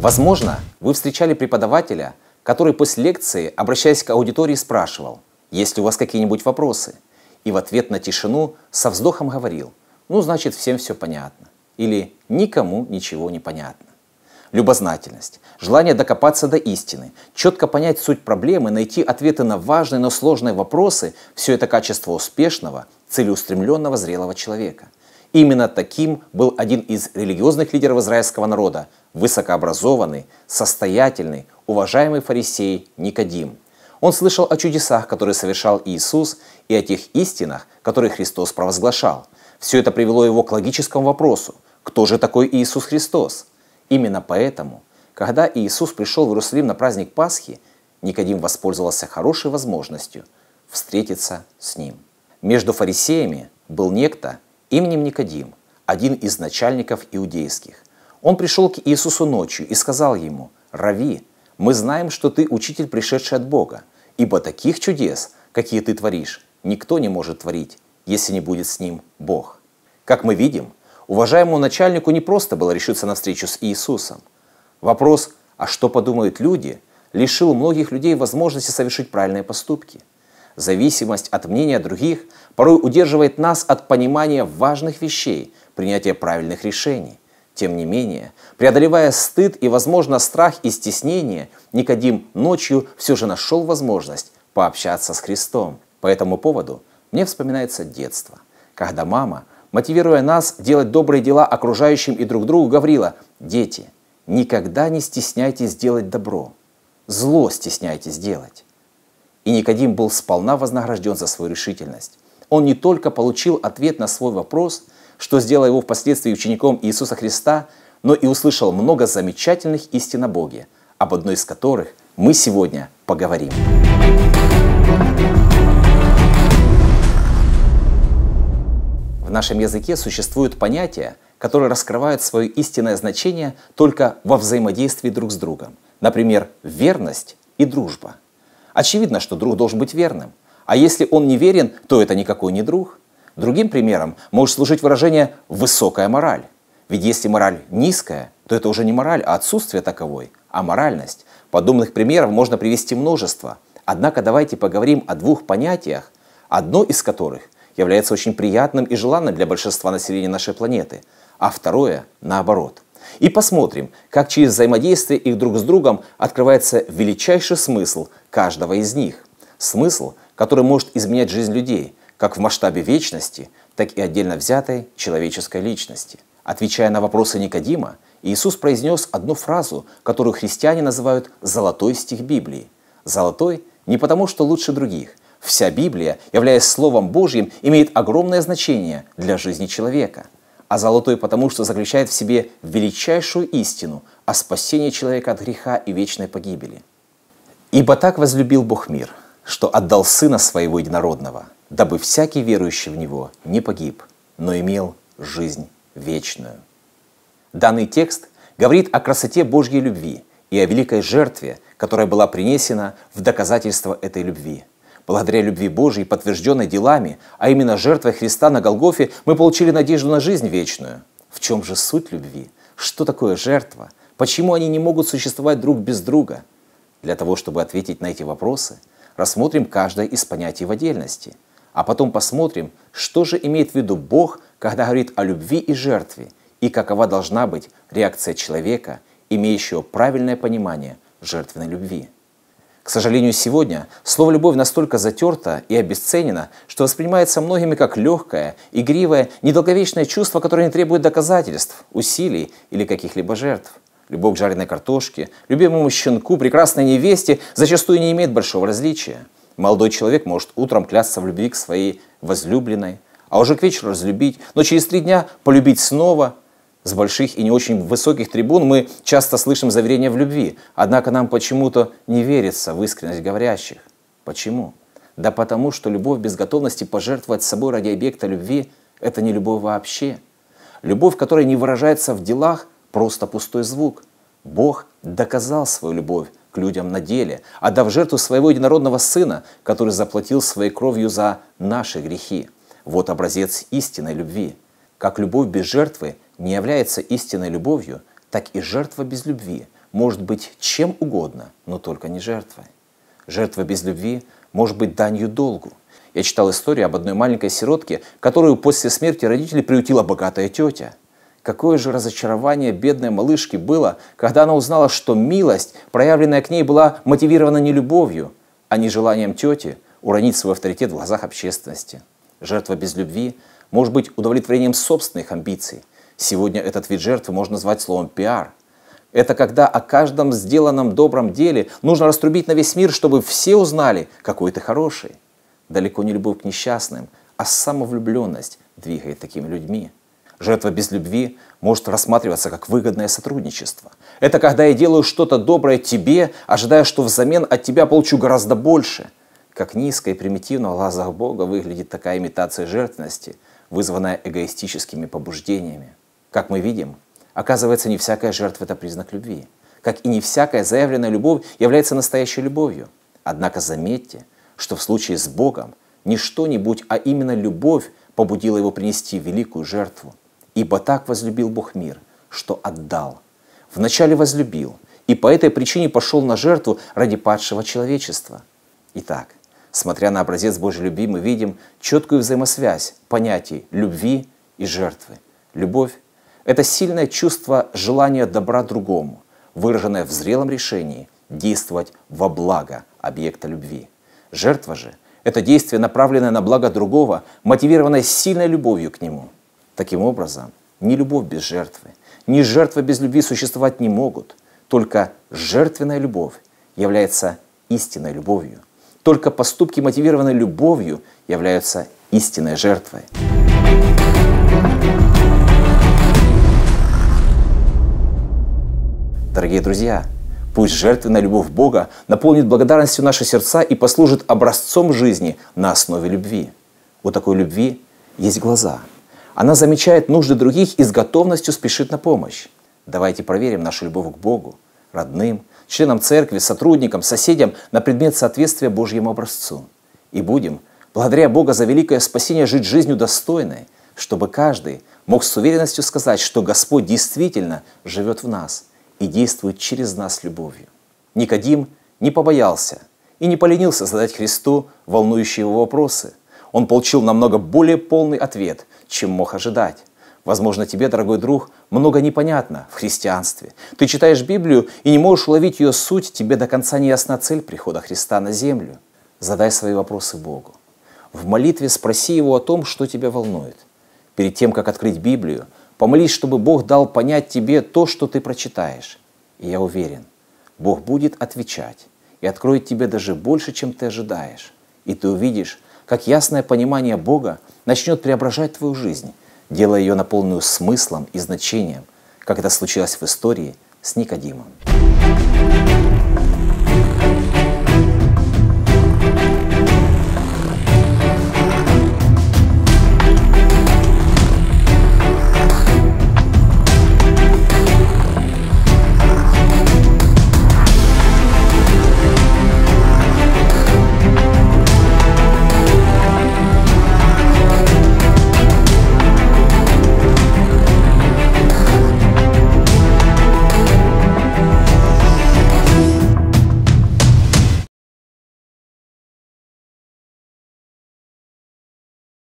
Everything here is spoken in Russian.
Возможно, вы встречали преподавателя, который после лекции, обращаясь к аудитории, спрашивал, есть ли у вас какие-нибудь вопросы, и в ответ на тишину со вздохом говорил, ну, значит, всем все понятно, или никому ничего не понятно. Любознательность, желание докопаться до истины, четко понять суть проблемы, найти ответы на важные, но сложные вопросы – все это качество успешного, целеустремленного, зрелого человека – Именно таким был один из религиозных лидеров израильского народа, высокообразованный, состоятельный, уважаемый фарисей Никодим. Он слышал о чудесах, которые совершал Иисус, и о тех истинах, которые Христос провозглашал. Все это привело его к логическому вопросу – кто же такой Иисус Христос? Именно поэтому, когда Иисус пришел в Иерусалим на праздник Пасхи, Никодим воспользовался хорошей возможностью встретиться с ним. Между фарисеями был некто, именем Никодим, один из начальников иудейских. Он пришел к Иисусу ночью и сказал ему, «Рави, мы знаем, что ты учитель, пришедший от Бога, ибо таких чудес, какие ты творишь, никто не может творить, если не будет с ним Бог». Как мы видим, уважаемому начальнику не просто было решиться на встречу с Иисусом. Вопрос «А что подумают люди?» лишил многих людей возможности совершить правильные поступки – Зависимость от мнения других порой удерживает нас от понимания важных вещей, принятия правильных решений. Тем не менее, преодолевая стыд и, возможно, страх и стеснение, Никодим ночью все же нашел возможность пообщаться с Христом. По этому поводу мне вспоминается детство, когда мама, мотивируя нас делать добрые дела окружающим и друг другу, говорила «Дети, никогда не стесняйтесь делать добро, зло стесняйтесь делать». И Никодим был сполна вознагражден за свою решительность. Он не только получил ответ на свой вопрос, что сделало его впоследствии учеником Иисуса Христа, но и услышал много замечательных истин о Боге, об одной из которых мы сегодня поговорим. В нашем языке существуют понятия, которые раскрывают свое истинное значение только во взаимодействии друг с другом. Например, верность и дружба. Очевидно, что друг должен быть верным. А если он не верен, то это никакой не друг. Другим примером может служить выражение «высокая мораль». Ведь если мораль низкая, то это уже не мораль, а отсутствие таковой, а моральность. Подобных примеров можно привести множество. Однако давайте поговорим о двух понятиях, одно из которых является очень приятным и желанным для большинства населения нашей планеты, а второе – наоборот – и посмотрим, как через взаимодействие их друг с другом открывается величайший смысл каждого из них. Смысл, который может изменять жизнь людей, как в масштабе вечности, так и отдельно взятой человеческой личности. Отвечая на вопросы Никодима, Иисус произнес одну фразу, которую христиане называют «золотой стих Библии». Золотой не потому, что лучше других. Вся Библия, являясь Словом Божьим, имеет огромное значение для жизни человека – а золотой потому, что заключает в себе величайшую истину о спасении человека от греха и вечной погибели. «Ибо так возлюбил Бог мир, что отдал Сына Своего Единородного, дабы всякий верующий в Него не погиб, но имел жизнь вечную». Данный текст говорит о красоте Божьей любви и о великой жертве, которая была принесена в доказательство этой любви – Благодаря любви Божией, подтвержденной делами, а именно жертвой Христа на Голгофе, мы получили надежду на жизнь вечную. В чем же суть любви? Что такое жертва? Почему они не могут существовать друг без друга? Для того, чтобы ответить на эти вопросы, рассмотрим каждое из понятий в отдельности, а потом посмотрим, что же имеет в виду Бог, когда говорит о любви и жертве, и какова должна быть реакция человека, имеющего правильное понимание жертвенной любви. К сожалению, сегодня слово «любовь» настолько затерто и обесценено, что воспринимается многими как легкое, игривое, недолговечное чувство, которое не требует доказательств, усилий или каких-либо жертв. Любовь к жареной картошке, любимому щенку, прекрасной невесте зачастую не имеет большого различия. Молодой человек может утром клясться в любви к своей возлюбленной, а уже к вечеру разлюбить, но через три дня полюбить снова – с больших и не очень высоких трибун мы часто слышим заверения в любви, однако нам почему-то не верится в искренность говорящих. Почему? Да потому, что любовь без готовности пожертвовать собой ради объекта любви – это не любовь вообще. Любовь, которая не выражается в делах, просто пустой звук. Бог доказал свою любовь к людям на деле, отдав жертву своего единородного Сына, который заплатил своей кровью за наши грехи. Вот образец истинной любви – как любовь без жертвы не является истинной любовью, так и жертва без любви может быть чем угодно, но только не жертвой. Жертва без любви может быть данью долгу. Я читал историю об одной маленькой сиротке, которую после смерти родителей приютила богатая тетя. Какое же разочарование бедной малышки было, когда она узнала, что милость, проявленная к ней, была мотивирована не любовью, а не желанием тети уронить свой авторитет в глазах общественности. Жертва без любви может быть удовлетворением собственных амбиций. Сегодня этот вид жертвы можно назвать словом «пиар». Это когда о каждом сделанном добром деле нужно раструбить на весь мир, чтобы все узнали, какой ты хороший. Далеко не любовь к несчастным, а самовлюбленность двигает такими людьми. Жертва без любви может рассматриваться как выгодное сотрудничество. Это когда я делаю что-то доброе тебе, ожидая, что взамен от тебя получу гораздо больше. Как низко и примитивно в глазах Бога выглядит такая имитация жертвенности – вызванная эгоистическими побуждениями. Как мы видим, оказывается, не всякая жертва – это признак любви. Как и не всякая заявленная любовь является настоящей любовью. Однако заметьте, что в случае с Богом не что-нибудь, а именно любовь побудила его принести великую жертву. Ибо так возлюбил Бог мир, что отдал. Вначале возлюбил, и по этой причине пошел на жертву ради падшего человечества. Итак, Смотря на образец Божьей любви, мы видим четкую взаимосвязь понятий любви и жертвы. Любовь – это сильное чувство желания добра другому, выраженное в зрелом решении действовать во благо объекта любви. Жертва же – это действие, направленное на благо другого, мотивированное сильной любовью к нему. Таким образом, ни любовь без жертвы, ни жертва без любви существовать не могут. Только жертвенная любовь является истинной любовью – только поступки, мотивированные любовью, являются истинной жертвой. Дорогие друзья, пусть жертвенная любовь Бога наполнит благодарностью наши сердца и послужит образцом жизни на основе любви. У такой любви есть глаза. Она замечает нужды других и с готовностью спешит на помощь. Давайте проверим нашу любовь к Богу, родным, членам церкви, сотрудникам, соседям на предмет соответствия Божьему образцу. И будем, благодаря Бога за великое спасение, жить жизнью достойной, чтобы каждый мог с уверенностью сказать, что Господь действительно живет в нас и действует через нас любовью. Никодим не побоялся и не поленился задать Христу волнующие его вопросы. Он получил намного более полный ответ, чем мог ожидать. Возможно, тебе, дорогой друг, много непонятно в христианстве. Ты читаешь Библию и не можешь уловить ее суть, тебе до конца не ясна цель прихода Христа на землю. Задай свои вопросы Богу. В молитве спроси Его о том, что тебя волнует. Перед тем, как открыть Библию, помолись, чтобы Бог дал понять тебе то, что ты прочитаешь. И я уверен, Бог будет отвечать и откроет тебе даже больше, чем ты ожидаешь. И ты увидишь, как ясное понимание Бога начнет преображать твою жизнь – делая ее наполненную смыслом и значением, как это случилось в истории с Никодимом.